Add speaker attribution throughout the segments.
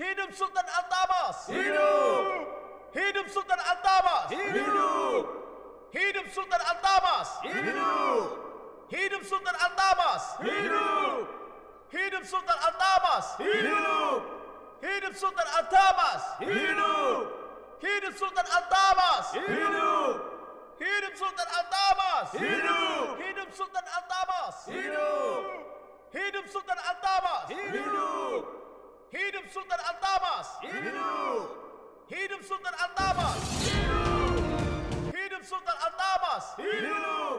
Speaker 1: Hidup Sultan Al-Tabas! Hidup! Hidup Sultan Al-Tabas! Hidup! Hidup Sultan Al-Tabas! Hidup! Hidup Sultan Al-Tabas!
Speaker 2: Hidup!
Speaker 1: Hidup Sultan Al-Tabas! Hidup! Hidup Sultan Al-Tabas! Hidup! Hidup Sultan Al-Tabas! Hidup! Hidup Sultan Al-Tabas! Hidup! Hidup Sultan Al-Tabas! Hidup! Hidup Sultan Al-Tabas! Hidup! Hidup Sultan Antamas! Hidup! Hidup Sultan Antamas! Hidup! Hidup Sultan Antamas! Hidup!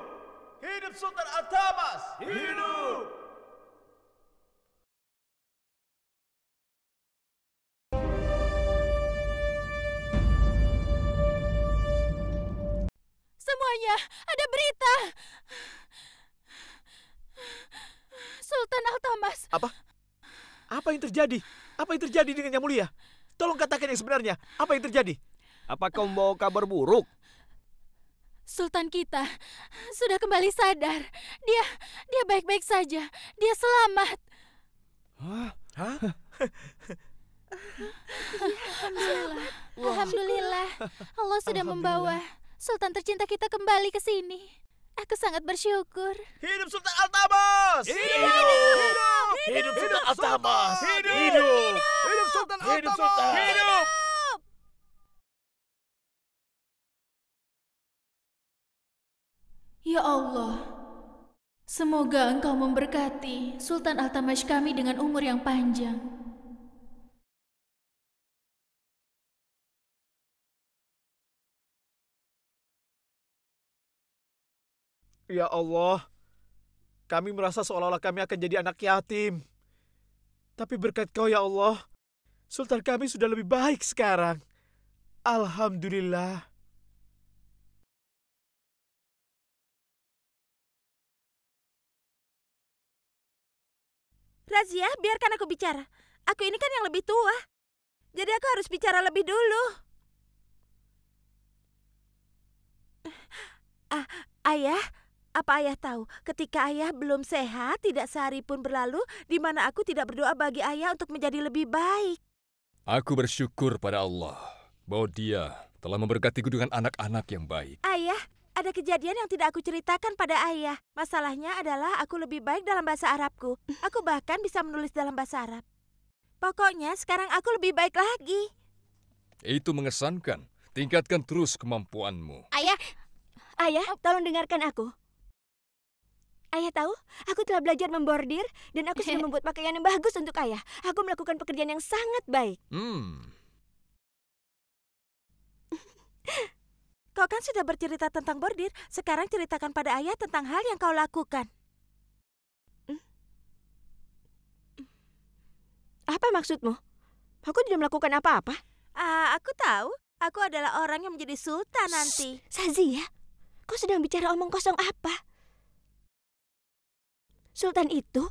Speaker 1: Hidup Sultan Antamas!
Speaker 2: Hidup!
Speaker 3: Semuanya, ada berita!
Speaker 4: Sultan Altamas!
Speaker 1: Apa? Apa yang terjadi? Apa yang terjadi dengan Yang Mulia? Tolong katakan yang sebenarnya. Apa yang terjadi? Apa kau membawa kabar buruk?
Speaker 4: Sultan kita sudah kembali sadar. Dia
Speaker 3: dia baik-baik saja. Dia selamat.
Speaker 2: Hah? Hah?
Speaker 3: Alhamdulillah. Alhamdulillah. Allah sudah membawa Sultan tercinta kita kembali ke sini. Aku sangat bersyukur. Hidup Sultan Altabas! Hidup! Hidup!
Speaker 2: Hidup Sultan Altabas! Hidup! Hidup! Hidup Sultan Altabas! Hidup!
Speaker 3: Ya Allah, semoga Engkau memberkati Sultan Altamash kami dengan umur yang panjang.
Speaker 2: Ya Allah,
Speaker 1: kami merasa seolah-olah kami akan jadi anak yatim. Tapi berkat kau ya Allah,
Speaker 2: Sultan kami sudah lebih baik sekarang. Alhamdulillah. Razia, biarkan aku bicara. Aku ini kan yang lebih
Speaker 4: tua. Jadi aku harus bicara lebih dulu. Ah, ayah, apa ayah tahu ketika ayah belum sehat, tidak sehari pun berlalu di mana aku tidak berdoa bagi ayah untuk menjadi lebih baik.
Speaker 5: Aku bersyukur pada Allah bahwa dia telah memberkatiku dengan anak-anak yang baik.
Speaker 4: Ayah, ada kejadian yang tidak aku ceritakan pada ayah. Masalahnya adalah aku lebih baik dalam bahasa Arabku. Aku bahkan bisa menulis dalam bahasa Arab. Pokoknya
Speaker 6: sekarang aku lebih baik lagi.
Speaker 5: Itu mengesankan. Tingkatkan terus kemampuanmu.
Speaker 6: Ayah, ayah, tolong dengarkan aku. Ayah tahu, aku telah belajar membordir dan aku sudah membuat pakaian yang bagus untuk ayah. Aku melakukan pekerjaan yang sangat baik.
Speaker 2: Hmm.
Speaker 4: Kau kan sudah bercerita tentang bordir, sekarang ceritakan pada ayah tentang hal yang kau lakukan. Hmm? Apa maksudmu?
Speaker 6: Aku tidak melakukan apa-apa. Ah, uh, aku tahu. Aku adalah orang yang menjadi sultan nanti. Shh, Sazia, kau sedang bicara omong kosong apa? Sultan itu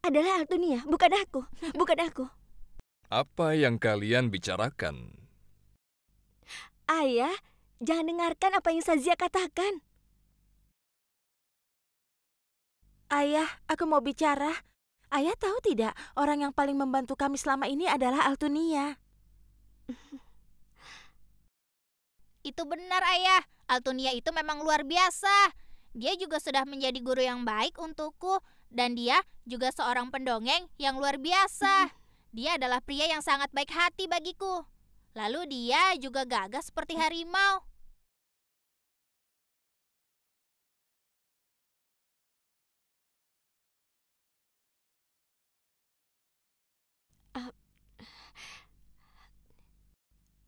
Speaker 6: adalah Altunia, bukan aku. Bukan aku.
Speaker 5: Apa yang kalian bicarakan?
Speaker 6: Ayah, jangan dengarkan apa yang Sazia katakan.
Speaker 4: Ayah, aku mau bicara. Ayah tahu tidak, orang yang paling membantu kami selama ini adalah
Speaker 3: Altunia. Itu benar, Ayah. Altunia itu memang luar biasa. Dia juga sudah menjadi guru yang baik untukku dan dia juga seorang pendongeng yang luar biasa. Dia adalah pria yang sangat baik hati bagiku. Lalu dia juga gagah seperti mm. harimau.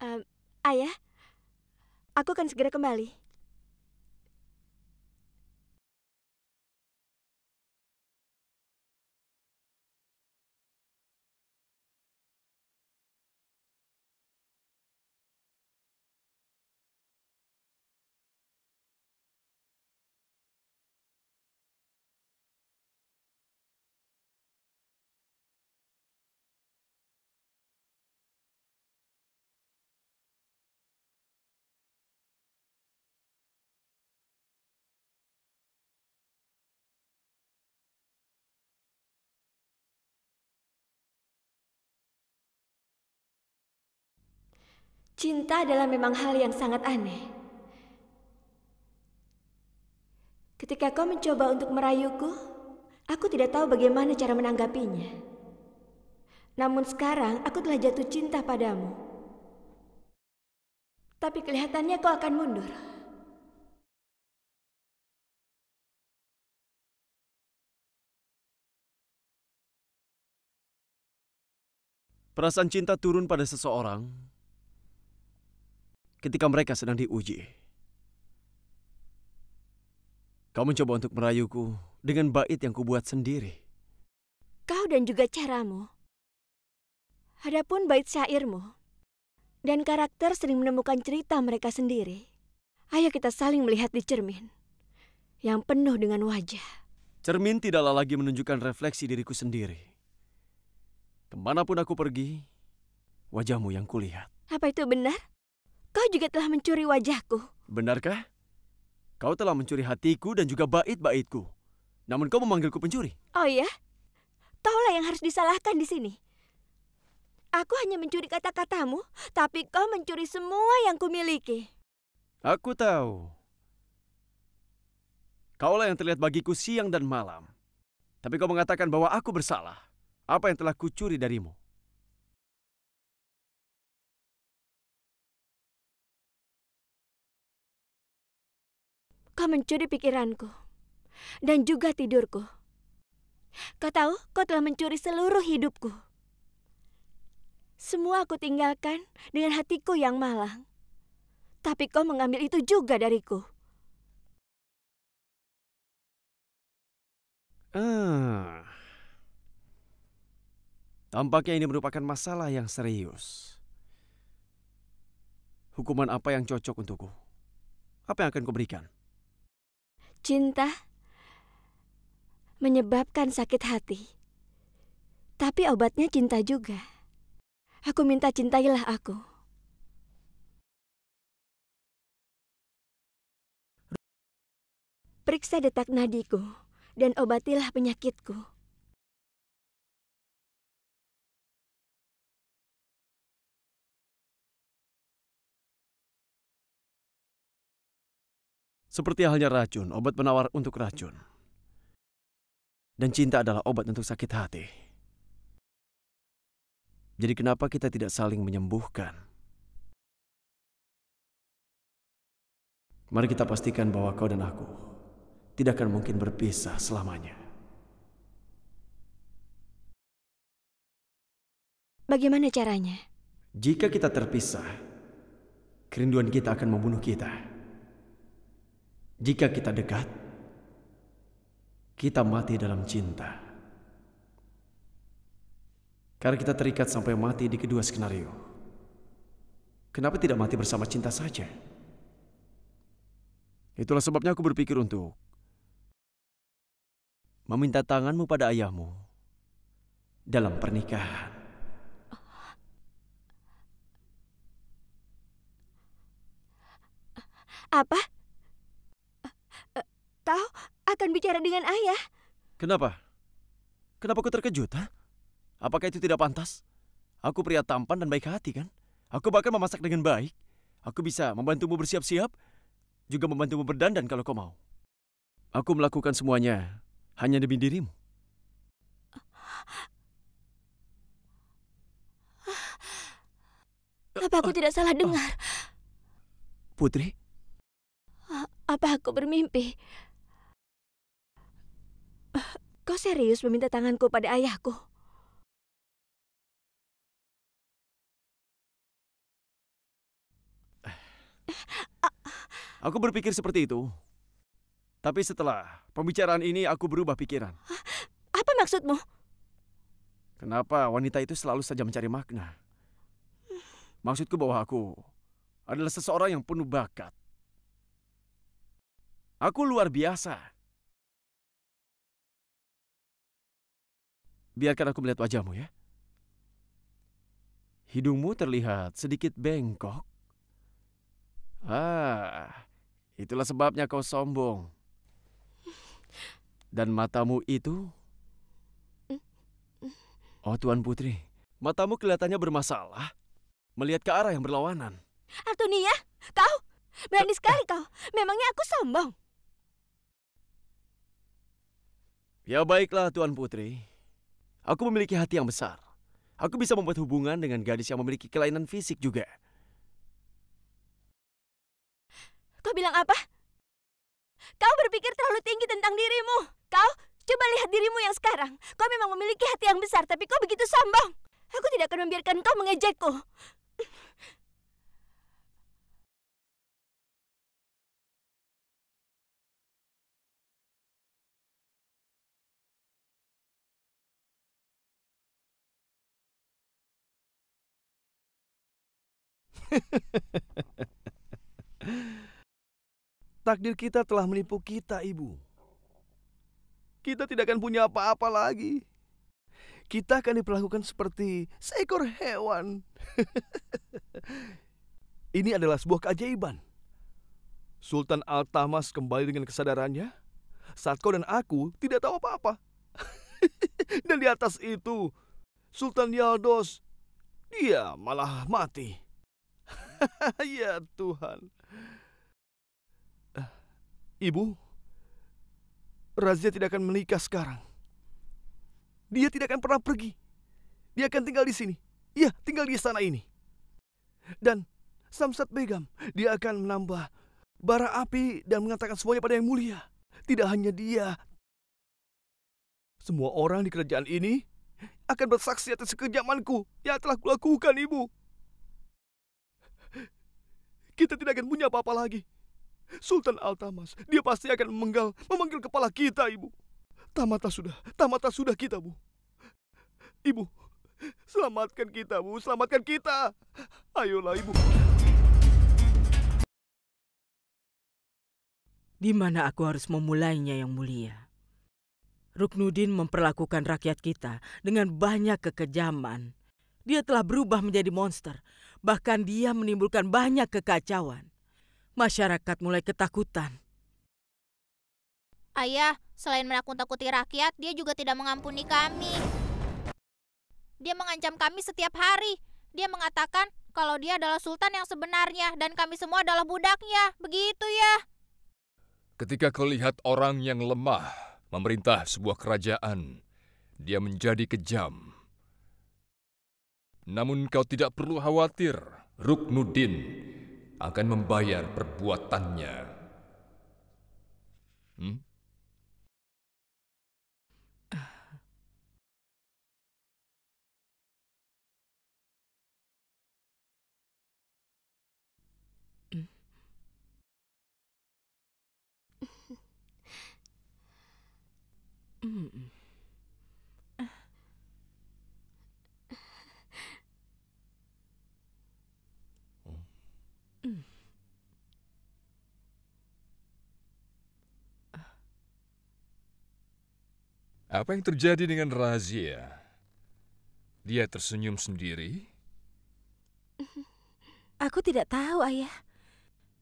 Speaker 6: Uh, ayah, aku akan segera kembali. Cinta adalah memang hal yang sangat aneh. Ketika kau mencoba untuk merayuku, aku tidak tahu bagaimana cara menanggapinya. Namun sekarang aku telah jatuh cinta padamu. Tapi kelihatannya kau akan mundur.
Speaker 2: Perasaan cinta turun pada seseorang ketika mereka sedang diuji.
Speaker 7: Kau mencoba untuk merayuku dengan bait yang kubuat sendiri.
Speaker 6: Kau dan juga caramu. Adapun bait syairmu dan karakter sering menemukan cerita mereka sendiri. Ayo kita saling melihat di cermin yang penuh dengan wajah.
Speaker 7: Cermin tidaklah lagi menunjukkan refleksi diriku sendiri. Kemanapun aku pergi, wajahmu yang kulihat.
Speaker 6: Apa itu benar? kau juga telah mencuri wajahku.
Speaker 7: Benarkah? Kau telah mencuri hatiku dan juga bait-baitku. Namun kau memanggilku pencuri.
Speaker 6: Oh iya? Kaulah yang harus disalahkan di sini. Aku hanya mencuri kata-katamu, tapi kau mencuri semua yang kumiliki.
Speaker 7: Aku tahu. Kaulah yang terlihat bagiku siang dan malam.
Speaker 2: Tapi kau mengatakan bahwa aku bersalah. Apa yang telah kucuri darimu?
Speaker 6: Kau mencuri pikiranku dan juga tidurku. Kau tahu, kau telah mencuri seluruh hidupku. Semua aku tinggalkan dengan hatiku yang malang. Tapi kau mengambil itu juga dariku.
Speaker 7: Ah. Tampaknya ini merupakan masalah yang serius. Hukuman apa yang cocok untukku? Apa yang akan kau berikan?
Speaker 6: Cinta menyebabkan sakit hati. Tapi obatnya cinta juga. Aku minta cintailah aku.
Speaker 2: Periksa detak nadiku dan obatilah penyakitku. Seperti halnya racun, obat penawar untuk racun. Dan cinta adalah obat untuk sakit hati. Jadi kenapa kita tidak saling menyembuhkan?
Speaker 7: Mari kita pastikan bahwa kau dan aku tidak akan mungkin berpisah selamanya.
Speaker 6: Bagaimana caranya?
Speaker 7: Jika kita terpisah, kerinduan kita akan membunuh kita. Jika kita dekat, kita mati dalam cinta. Karena kita terikat sampai mati di kedua skenario. Kenapa tidak mati bersama cinta saja? Itulah sebabnya aku berpikir untuk meminta tanganmu pada ayahmu dalam pernikahan.
Speaker 6: Apa? Tahu akan bicara dengan ayah.
Speaker 7: Kenapa? Kenapa aku terkejut, ha? Apakah itu tidak pantas? Aku pria tampan dan baik hati, kan? Aku bahkan memasak dengan baik. Aku bisa membantumu bersiap-siap, juga membantumu berdandan kalau kau mau. Aku melakukan semuanya hanya demi dirimu.
Speaker 6: Apa aku tidak salah dengar? Putri? Apa aku bermimpi?
Speaker 2: Kau serius meminta tanganku pada ayahku?
Speaker 7: Aku berpikir seperti itu. Tapi setelah pembicaraan ini aku berubah pikiran.
Speaker 6: Apa maksudmu?
Speaker 7: Kenapa wanita itu selalu saja mencari makna? Maksudku bahwa aku adalah seseorang yang penuh bakat.
Speaker 2: Aku luar biasa. Biarkan aku melihat wajahmu ya.
Speaker 7: Hidungmu terlihat sedikit bengkok. Ah, itulah sebabnya kau sombong. Dan matamu itu? Oh, Tuan Putri, matamu kelihatannya bermasalah. Melihat ke arah yang berlawanan.
Speaker 6: Artunia, kau berani sekali kau. Memangnya aku sombong?
Speaker 7: Ya baiklah, Tuan Putri. Aku memiliki hati yang besar. Aku bisa membuat hubungan dengan gadis yang memiliki kelainan fisik juga.
Speaker 6: Kau bilang apa? Kau berpikir terlalu tinggi tentang dirimu. Kau, coba lihat dirimu yang sekarang. Kau memang memiliki hati yang besar, tapi kau begitu sombong. Aku tidak akan membiarkan kau mengejekku.
Speaker 1: Takdir kita telah menipu kita, Ibu. Kita tidak akan punya apa-apa lagi. Kita akan diperlakukan seperti seekor hewan. Ini adalah sebuah keajaiban. Sultan Altamas kembali dengan kesadarannya. saat kau dan aku tidak tahu apa-apa. dan di atas itu, Sultan Yaldos, dia malah mati. ya Tuhan. Eh, ibu, Razia tidak akan menikah sekarang. Dia tidak akan pernah pergi. Dia akan tinggal di sini. Iya, tinggal di sana ini. Dan Samsat Begam, dia akan menambah bara api dan mengatakan semuanya pada yang mulia. Tidak hanya dia. Semua orang di kerajaan ini akan bersaksi atas kejamanku yang telah kulakukan, Ibu. Kita tidak akan punya apa-apa lagi. Sultan Altamas, dia pasti akan memenggal, memanggil kepala kita, Ibu. Tamata sudah, tamata sudah kita, Bu. Ibu, selamatkan kita, Bu. Selamatkan kita. Ayolah, Ibu.
Speaker 4: Di mana aku harus memulainya, Yang Mulia? Ruknudin memperlakukan rakyat kita dengan banyak kekejaman. Dia telah berubah menjadi monster. Bahkan dia menimbulkan banyak kekacauan. Masyarakat mulai ketakutan.
Speaker 3: Ayah, selain menakut-takuti rakyat, dia juga tidak mengampuni kami. Dia mengancam kami setiap hari. Dia mengatakan kalau dia adalah sultan yang sebenarnya dan kami semua adalah budaknya. Begitu ya.
Speaker 5: Ketika kau lihat orang yang lemah memerintah sebuah kerajaan, dia menjadi kejam. Namun kau tidak perlu khawatir. Ruknuddin akan membayar perbuatannya. Hmm? Mm-mm. Apa yang terjadi dengan Razia? Dia tersenyum sendiri.
Speaker 4: Aku tidak tahu, Ayah.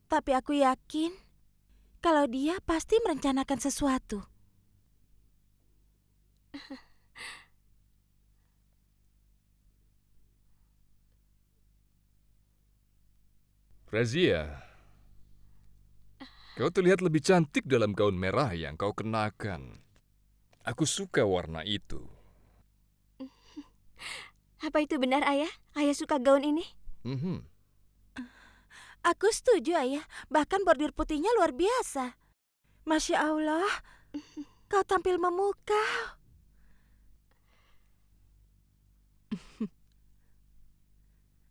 Speaker 4: Tapi aku yakin kalau dia pasti merencanakan sesuatu.
Speaker 5: Razia, kau terlihat lebih cantik dalam gaun merah yang kau kenakan. Aku suka warna itu.
Speaker 6: Apa itu benar, Ayah? Ayah suka
Speaker 4: gaun ini? Mm -hmm. Aku setuju, Ayah. Bahkan bordir putihnya luar biasa. Masya Allah, kau tampil memukau.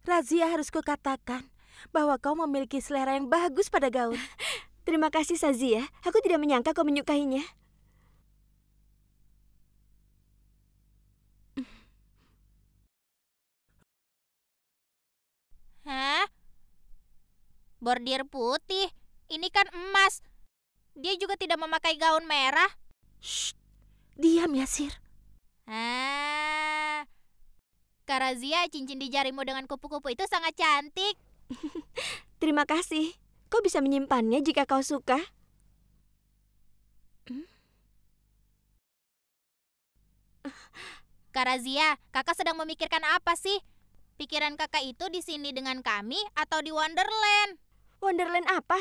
Speaker 4: Razia harus kukatakan bahwa kau memiliki selera yang bagus pada gaun.
Speaker 6: Terima kasih, Sazia. Aku tidak menyangka kau menyukainya.
Speaker 3: Hah? Bordir putih? Ini kan emas. Dia juga tidak memakai gaun merah. Shh, diam ya, Sir. Ah, Karazia, cincin di jarimu dengan
Speaker 6: kupu-kupu itu sangat cantik. Terima kasih. Kau bisa menyimpannya jika kau suka. Hmm?
Speaker 3: Karazia, kakak sedang memikirkan apa sih? Pikiran kakak itu di sini dengan kami atau di Wonderland?
Speaker 6: Wonderland apa?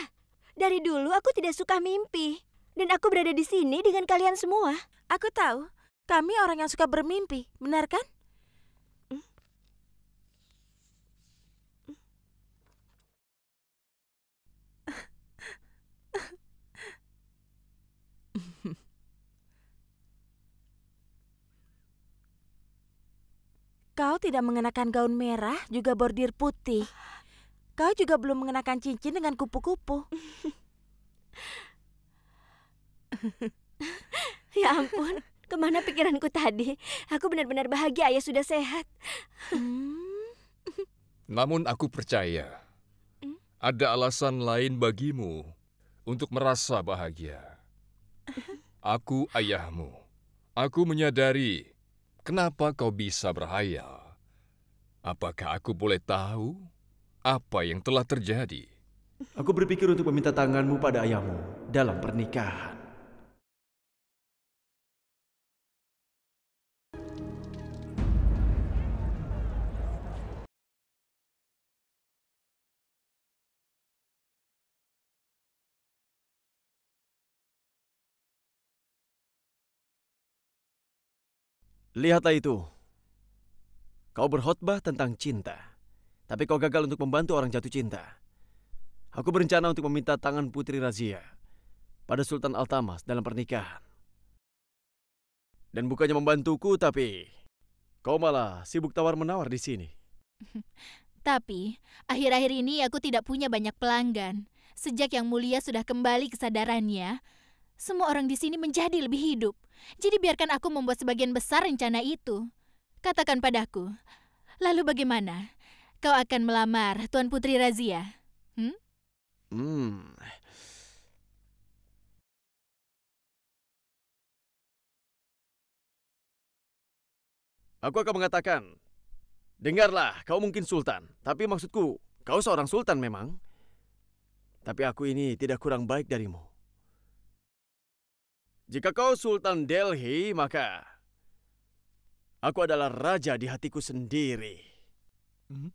Speaker 6: Dari dulu aku tidak suka mimpi. Dan aku berada di sini dengan kalian semua. Aku tahu,
Speaker 4: kami orang yang suka bermimpi, benar kan? Kau tidak mengenakan gaun merah, juga bordir putih. Kau juga belum mengenakan cincin dengan kupu-kupu.
Speaker 6: ya ampun, kemana pikiranku tadi? Aku benar-benar bahagia ayah sudah sehat. Hmm?
Speaker 5: Namun aku percaya, hmm? ada alasan lain bagimu untuk merasa bahagia. Uh-huh. Aku ayahmu. Aku menyadari Kenapa kau bisa berhayal? Apakah aku boleh tahu apa yang telah terjadi? Aku berpikir untuk meminta tanganmu
Speaker 2: pada ayahmu dalam pernikahan. Lihatlah itu. Kau berkhotbah tentang cinta,
Speaker 7: tapi kau gagal untuk membantu orang jatuh cinta. Aku berencana untuk meminta tangan Putri Razia pada Sultan Altamas dalam pernikahan. Dan bukannya membantuku, tapi kau malah sibuk tawar-menawar di sini.
Speaker 3: Tapi, akhir-akhir ini aku tidak punya banyak pelanggan. Sejak Yang Mulia sudah kembali kesadarannya, semua orang di sini menjadi lebih hidup. Jadi biarkan aku membuat sebagian besar rencana itu. Katakan padaku, lalu bagaimana? Kau akan melamar Tuan Putri Razia? Hmm?
Speaker 4: Hmm.
Speaker 2: Aku akan mengatakan, dengarlah, kau mungkin
Speaker 7: sultan, tapi maksudku, kau seorang sultan memang. Tapi aku ini tidak kurang baik darimu. Jika kau Sultan Delhi, maka aku adalah raja di hatiku sendiri. Hmm?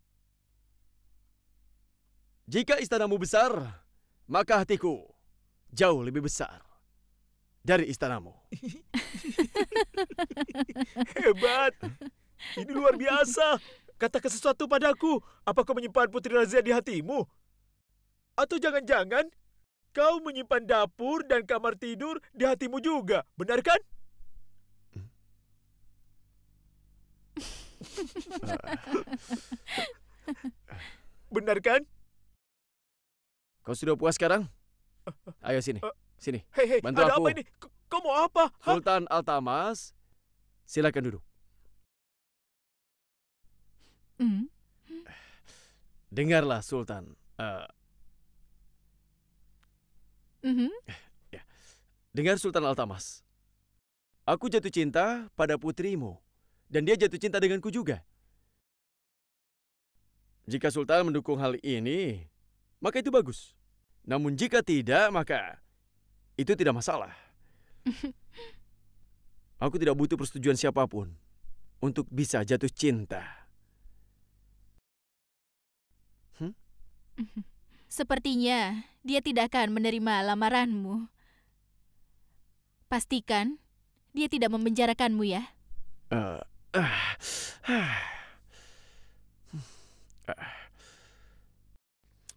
Speaker 7: Jika istanamu besar, maka hatiku jauh lebih besar dari istanamu.
Speaker 1: Hebat! Ini luar biasa! Katakan sesuatu padaku. Apa kau menyimpan Putri Razia di hatimu? Atau jangan-jangan Kau menyimpan dapur dan kamar tidur di hatimu juga, benar kan? benar kan?
Speaker 7: Kau sudah puas sekarang? Ayo sini, eh, eh, sini. Hei, hei, ada apa ini?
Speaker 2: K
Speaker 1: Kau mau apa? Sultan Altamas,
Speaker 7: silakan duduk. Hmm? Dengarlah Sultan, uh,
Speaker 2: Mm -hmm. ya.
Speaker 7: Dengan Sultan Altamas. Aku jatuh cinta pada putrimu. Dan dia jatuh cinta denganku juga. Jika Sultan mendukung hal ini, maka itu bagus. Namun jika tidak, maka itu tidak masalah. Aku tidak butuh persetujuan siapapun untuk bisa jatuh cinta.
Speaker 3: Hmm? Mm-hmm. Sepertinya dia tidak akan menerima lamaranmu. Pastikan dia tidak memenjarakanmu ya.
Speaker 5: Uh,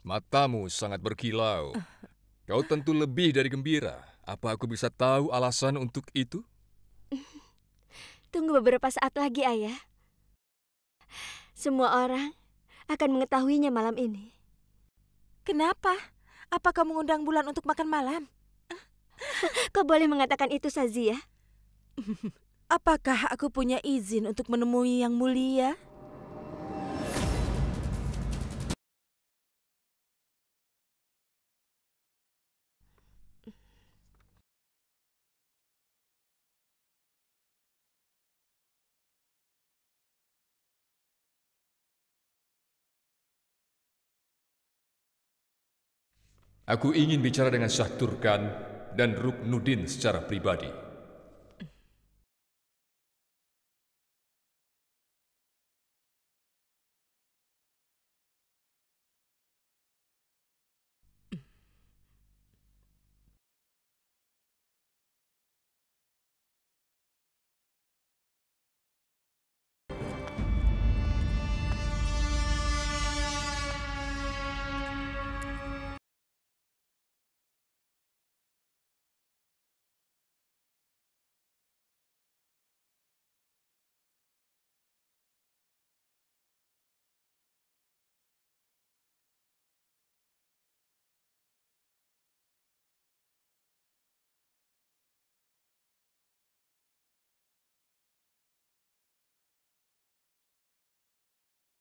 Speaker 5: Matamu sangat berkilau. Kau tentu lebih dari gembira. Apa aku bisa tahu alasan untuk itu?
Speaker 6: Tunggu beberapa saat lagi, Ayah. Semua orang akan mengetahuinya malam ini. Kenapa? Apa kau mengundang Bulan untuk
Speaker 4: makan malam? Kau boleh mengatakan itu, Sazia? Apakah aku punya izin untuk menemui Yang Mulia?
Speaker 2: Aku ingin bicara dengan Syah Turkan dan Ruknuddin secara pribadi.